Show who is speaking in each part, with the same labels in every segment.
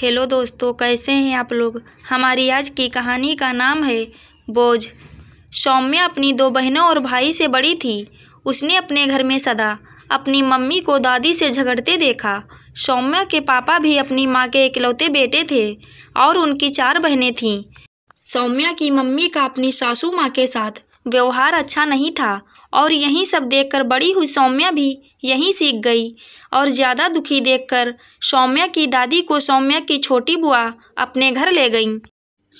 Speaker 1: hello दोस्तों कैसे हैं आप लोग हमारी आज की कहानी का नाम है बोझ सौम्या अपनी दो बहनों और भाई से बड़ी थी उसने अपने घर में सदा अपनी मम्मी को दादी से झगड़ते देखा सौम्या के पापा भी अपनी माँ के इकलौते बेटे थे और उनकी चार बहनें थीं सौम्या की मम्मी का अपनी सासू माँ के साथ व्यवहार अच्छा नहीं था और यही सब देखकर बड़ी हुई सौम्या भी यहीं सीख गई और ज़्यादा दुखी देखकर सौम्या की दादी को सौम्या की छोटी बुआ अपने घर ले गई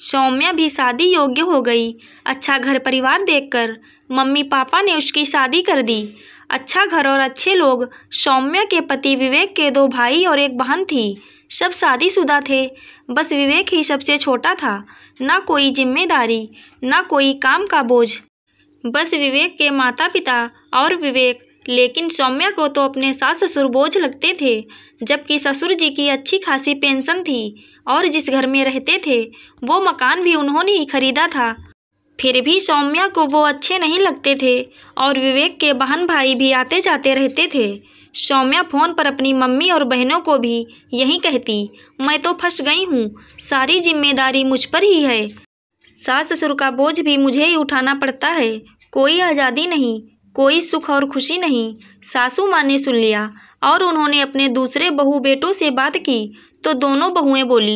Speaker 1: सौम्या भी शादी योग्य हो गई अच्छा घर परिवार देखकर मम्मी पापा ने उसकी शादी कर दी अच्छा घर और अच्छे लोग सौम्या के पति विवेक के दो भाई और एक बहन थी सब शादीशुदा थे बस विवेक ही सबसे छोटा था ना कोई जिम्मेदारी ना कोई काम का बोझ बस विवेक के माता पिता और विवेक लेकिन सौम्या को तो अपने सास ससुर बोझ लगते थे जबकि ससुर जी की अच्छी खासी पेंशन थी और जिस घर में रहते थे वो मकान भी उन्होंने ही खरीदा था फिर भी सौम्या को वो अच्छे नहीं लगते थे और विवेक के बहन भाई भी आते जाते रहते थे सौम्या फ़ोन पर अपनी मम्मी और बहनों को भी यही कहती मैं तो फंस गई हूँ सारी जिम्मेदारी मुझ पर ही है सास ससुर का बोझ भी मुझे ही उठाना पड़ता है कोई आज़ादी नहीं कोई सुख और खुशी नहीं सासू माँ ने सुन लिया और उन्होंने अपने दूसरे बहू बेटों से बात की तो दोनों बहुएं बोली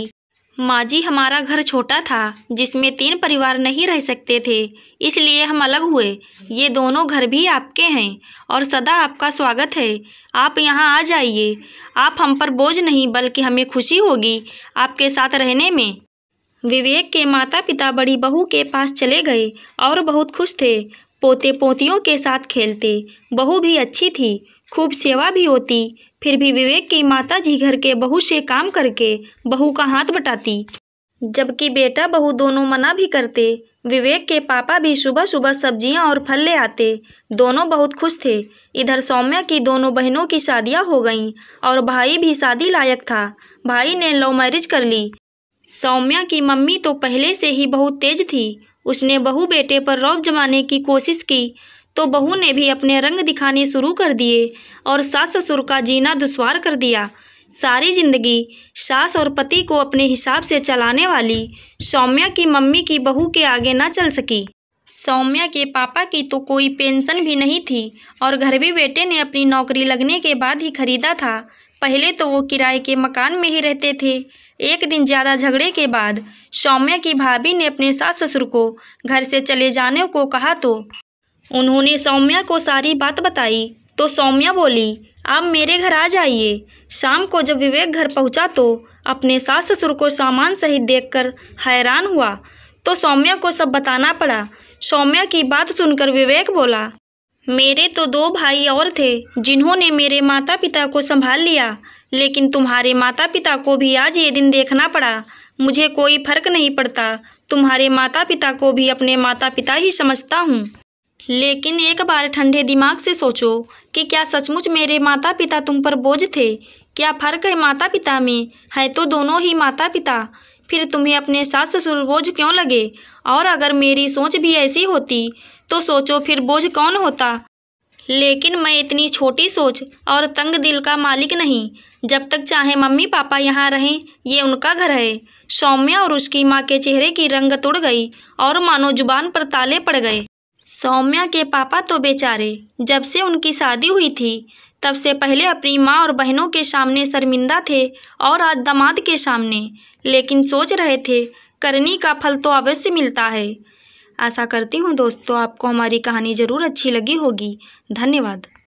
Speaker 1: माँ जी हमारा घर छोटा था जिसमें तीन परिवार नहीं रह सकते थे इसलिए हम अलग हुए ये दोनों घर भी आपके हैं और सदा आपका स्वागत है आप यहाँ आ जाइए आप हम पर बोझ नहीं बल्कि हमें खुशी होगी आपके साथ रहने में विवेक के माता पिता बड़ी बहू के पास चले गए और बहुत खुश थे पोते पोतियों के साथ खेलते बहू भी अच्छी थी खूब सेवा भी होती फिर भी विवेक की माता जी घर के बहू से काम करके बहू का हाथ बटाती जबकि बेटा बहू दोनों मना भी करते विवेक के पापा भी सुबह सुबह सब्जियां और फल ले आते दोनों बहुत खुश थे इधर सौम्या की दोनों बहनों की शादियां हो गईं और भाई भी शादी लायक था भाई ने लव मैरिज कर ली सौम्या की मम्मी तो पहले से ही बहुत तेज थी उसने बहू बेटे पर रौब जमाने की कोशिश की तो बहू ने भी अपने रंग दिखाने शुरू कर दिए और सास ससुर का जीना दुश्वार कर दिया सारी जिंदगी सास और पति को अपने हिसाब से चलाने वाली सौम्या की मम्मी की बहू के आगे ना चल सकी सौम्या के पापा की तो कोई पेंशन भी नहीं थी और घर भी बेटे ने अपनी नौकरी लगने के बाद ही खरीदा था पहले तो वो किराए के मकान में ही रहते थे एक दिन ज़्यादा झगड़े के बाद सौम्या की भाभी ने अपने सास ससुर को घर से चले जाने को कहा तो उन्होंने सौम्या को सारी बात बताई तो सौम्या बोली आप मेरे घर आ जाइए शाम को जब विवेक घर पहुंचा तो अपने सास ससुर को सामान सहित देखकर हैरान हुआ तो सौम्या को सब बताना पड़ा सौम्या की बात सुनकर विवेक बोला मेरे तो दो भाई और थे जिन्होंने मेरे माता पिता को संभाल लिया लेकिन तुम्हारे माता पिता को भी आज ये दिन देखना पड़ा मुझे कोई फर्क नहीं पड़ता तुम्हारे माता पिता को भी अपने माता पिता ही समझता हूँ लेकिन एक बार ठंडे दिमाग से सोचो कि क्या सचमुच मेरे माता पिता तुम पर बोझ थे क्या फ़र्क है माता पिता में हैं तो दोनों ही माता पिता फिर तुम्हें अपने सास ससुर बोझ क्यों लगे और अगर मेरी सोच भी ऐसी होती तो सोचो फिर बोझ कौन होता लेकिन मैं इतनी छोटी सोच और तंग दिल का मालिक नहीं जब तक चाहे मम्मी पापा यहाँ रहें ये उनका घर है सौम्या और उसकी माँ के चेहरे की रंग तुड़ गई और मानो जुबान पर ताले पड़ गए सौम्या के पापा तो बेचारे जब से उनकी शादी हुई थी तब से पहले अपनी माँ और बहनों के सामने शर्मिंदा थे और आज दामाद के सामने लेकिन सोच रहे थे करनी का फल तो अवश्य मिलता है आशा करती हूँ दोस्तों आपको हमारी कहानी ज़रूर अच्छी लगी होगी धन्यवाद